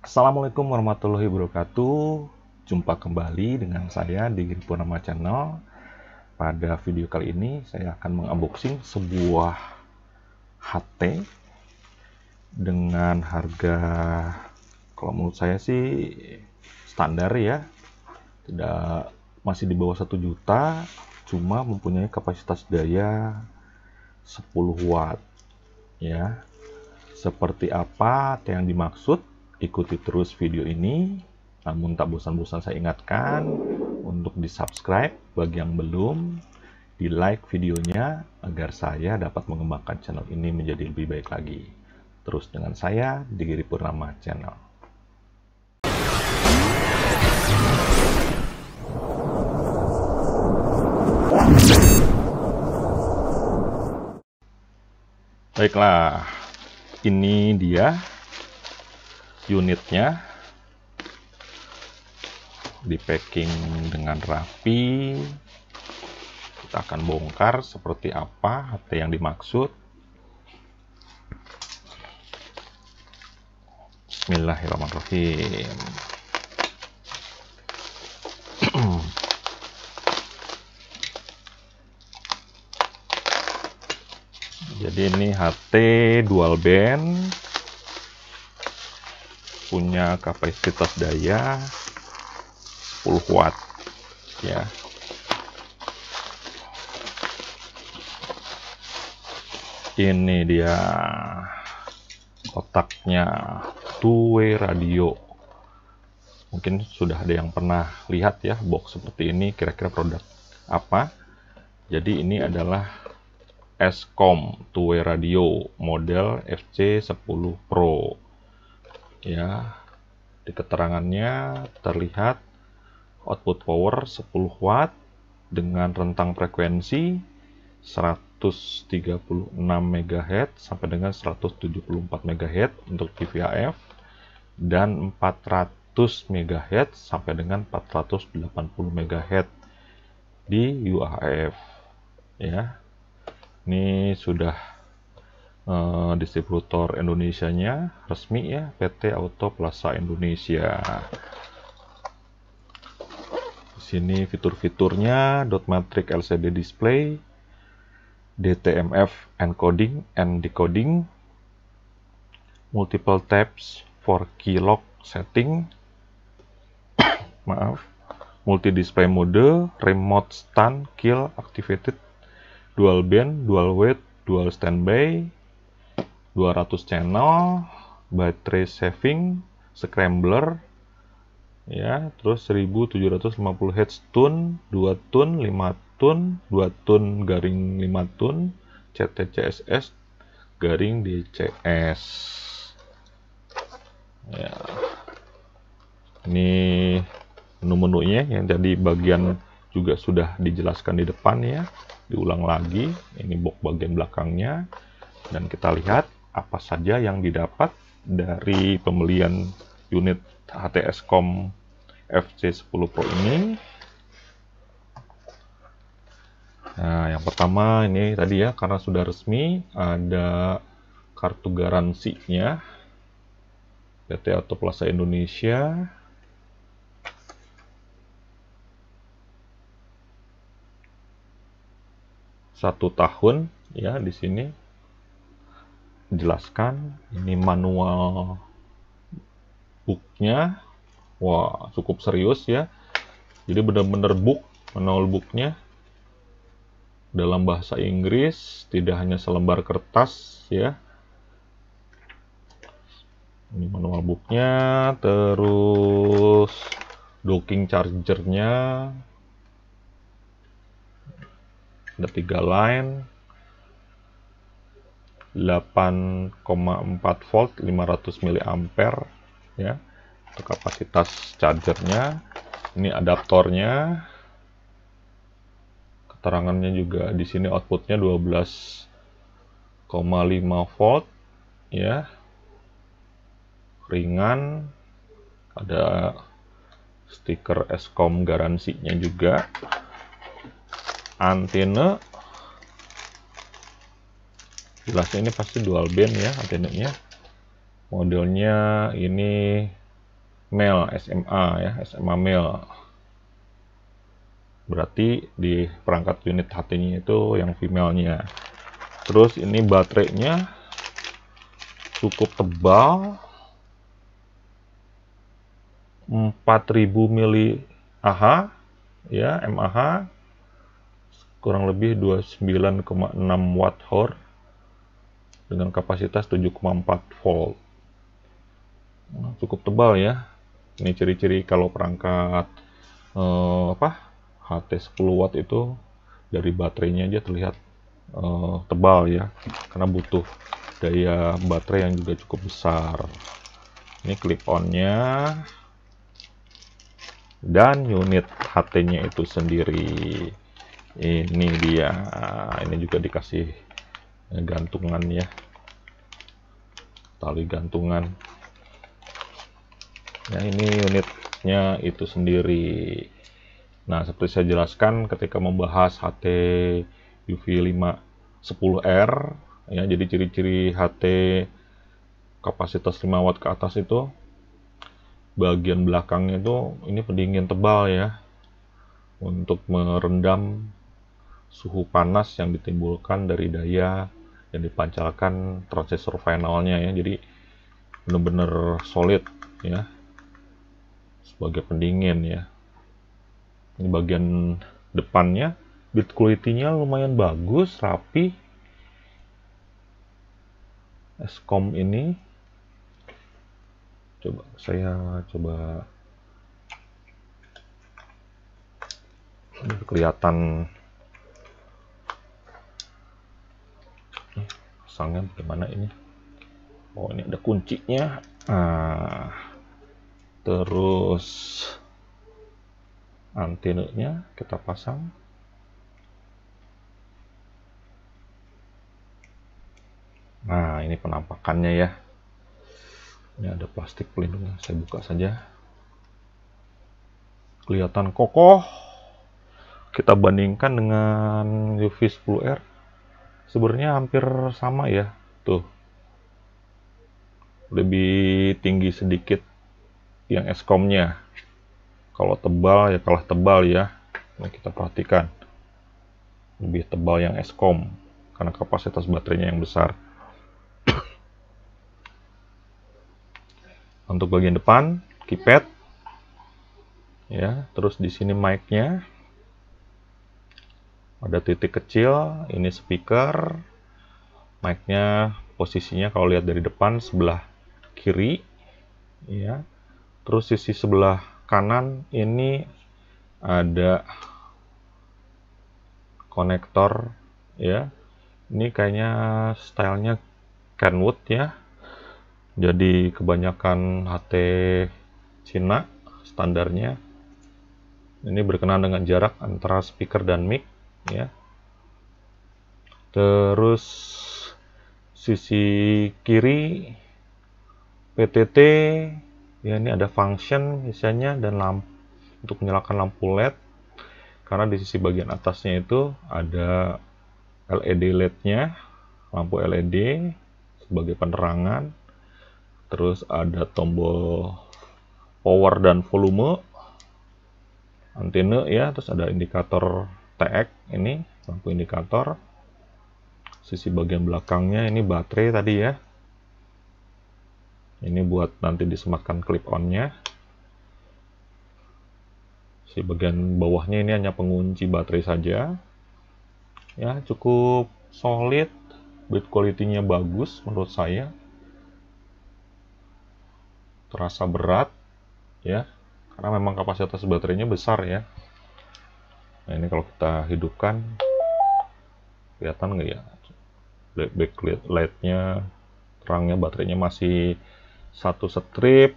Assalamualaikum warahmatullahi wabarakatuh. Jumpa kembali dengan saya di Purnama Channel. Pada video kali ini saya akan mengunboxing sebuah HT dengan harga kalau menurut saya sih standar ya. Tidak masih di bawah 1 juta, cuma mempunyai kapasitas daya 10 watt ya. Seperti apa yang dimaksud? ikuti terus video ini. Namun tak bosan-bosan saya ingatkan untuk di-subscribe bagi yang belum, di-like videonya agar saya dapat mengembangkan channel ini menjadi lebih baik lagi. Terus dengan saya, di Digiri Purnama Channel. Baiklah, ini dia unitnya di packing dengan rapi kita akan bongkar seperti apa HT yang dimaksud Bismillahirrahmanirrahim jadi ini HT dual band punya kapasitas daya 10 watt ya ini dia kotaknya two-way radio mungkin sudah ada yang pernah lihat ya box seperti ini kira-kira produk apa jadi ini adalah SCOM two-way radio model FC10 Pro ya di keterangannya terlihat output power 10 watt dengan rentang frekuensi 136 MHz sampai dengan 174 MHz untuk TVAF dan 400 MHz sampai dengan 480 MHz di UAF ya ini sudah Eh, distributor distributor nya resmi ya PT Auto Plaza Indonesia di sini fitur-fiturnya dot matrix LCD display DTMF encoding and decoding multiple tabs for key lock setting maaf multi display mode remote stand kill activated dual band dual weight dual standby 200 channel, baterai saving, scrambler, ya, terus 1750 Hz tune, 2 tune, 5 tune, 2 tune garing 5 tune, CTCSS garing DCS. Ya. Ini menu-menunya yang jadi bagian juga sudah dijelaskan di depan ya. Diulang lagi, ini box bagian belakangnya dan kita lihat apa saja yang didapat dari pembelian unit HTS.com FC10 Pro ini. Nah, yang pertama ini tadi ya, karena sudah resmi, ada kartu garansinya. PT Auto Plaza Indonesia. Satu tahun, ya, di sini jelaskan ini manual booknya wah cukup serius ya jadi benar-benar book manual booknya dalam bahasa Inggris tidak hanya selembar kertas ya ini manual booknya terus docking chargernya ada tiga line 8,4 volt 500 miliampere, ya untuk kapasitas chargernya ini adaptornya keterangannya juga di sini outputnya 12,5 volt ya ringan ada stiker eskom garansinya juga antena Jelasnya ini pasti dual band ya antenanya. Modelnya ini male SMA ya, SMA male. Berarti di perangkat unit HT-nya itu yang female-nya. Terus ini baterainya cukup tebal 4000 mili AH ya MAH kurang lebih 29,6 watt hour dengan kapasitas 7,4 volt. Nah, cukup tebal ya. Ini ciri-ciri kalau perangkat eh, apa HT 10 watt itu dari baterainya aja terlihat eh, tebal ya, karena butuh daya baterai yang juga cukup besar. Ini clip onnya dan unit HT-nya itu sendiri. Ini dia. Ini juga dikasih gantungan ya tali gantungan ya ini unitnya itu sendiri nah seperti saya jelaskan ketika membahas HT UV510R ya jadi ciri-ciri HT kapasitas 5 watt ke atas itu bagian belakangnya itu ini pendingin tebal ya untuk merendam suhu panas yang ditimbulkan dari daya dan dipancarkan transistor finalnya ya jadi benar-benar solid ya sebagai pendingin ya ini bagian depannya bit quality-nya lumayan bagus rapi SCOM ini coba saya coba ini kelihatan pasangnya bagaimana ini oh ini ada kuncinya ah terus antenanya kita pasang nah ini penampakannya ya ini ada plastik pelindungnya saya buka saja kelihatan kokoh kita bandingkan dengan UV 10R sebenarnya hampir sama ya tuh lebih tinggi sedikit yang eskomnya kalau tebal ya kalah tebal ya ini kita perhatikan lebih tebal yang eskom karena kapasitas baterainya yang besar untuk bagian depan keypad ya terus di sini mic-nya ada titik kecil ini speaker mic-nya posisinya kalau lihat dari depan sebelah kiri ya terus sisi sebelah kanan ini ada konektor ya ini kayaknya stylenya Kenwood ya jadi kebanyakan HT Cina standarnya ini berkenaan dengan jarak antara speaker dan mic ya terus sisi kiri PTT ya ini ada function misalnya dan lampu untuk menyalakan lampu LED karena di sisi bagian atasnya itu ada LED LED-nya lampu LED sebagai penerangan terus ada tombol power dan volume antena ya terus ada indikator TX ini lampu indikator sisi bagian belakangnya ini baterai tadi ya ini buat nanti disematkan clip on nya si bagian bawahnya ini hanya pengunci baterai saja ya cukup solid build quality nya bagus menurut saya terasa berat ya karena memang kapasitas baterainya besar ya Nah ini kalau kita hidupkan, kelihatan nggak ya? Backlight lightnya, terangnya, baterainya masih satu strip.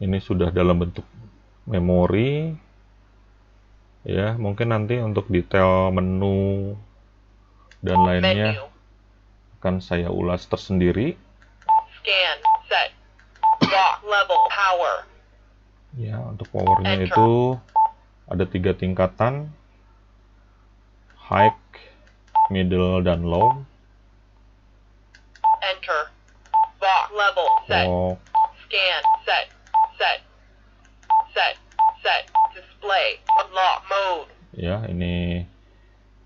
Ini sudah dalam bentuk memori. Ya, mungkin nanti untuk detail menu dan lainnya akan saya ulas tersendiri. Scan, set, level, power. Ya, untuk powernya itu ada tiga tingkatan, high, middle, dan low. Enter. Box level set. Scan set. Set. Set. Set. Display. Unlock mode. Ya, ini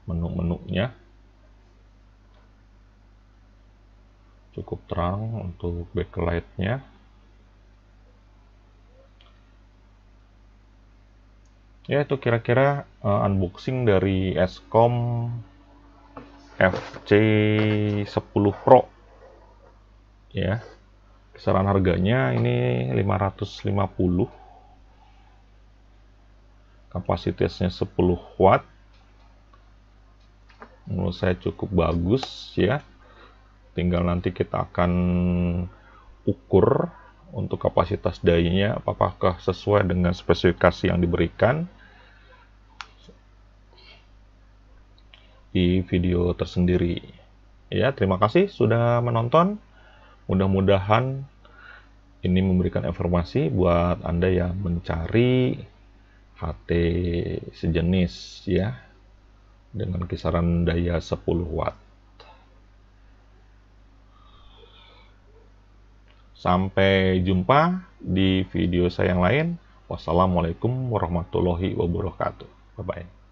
menu-menunya. Cukup terang untuk backlight-nya. ya itu kira-kira uh, unboxing dari Scom FC10 Pro ya kisaran harganya ini 550 kapasitasnya 10 watt menurut saya cukup bagus ya tinggal nanti kita akan ukur untuk kapasitas dayanya apakah sesuai dengan spesifikasi yang diberikan di video tersendiri. Ya, terima kasih sudah menonton. Mudah-mudahan ini memberikan informasi buat Anda yang mencari HT sejenis ya dengan kisaran daya 10 watt. Sampai jumpa di video saya yang lain. Wassalamualaikum warahmatullahi wabarakatuh. Bye-bye.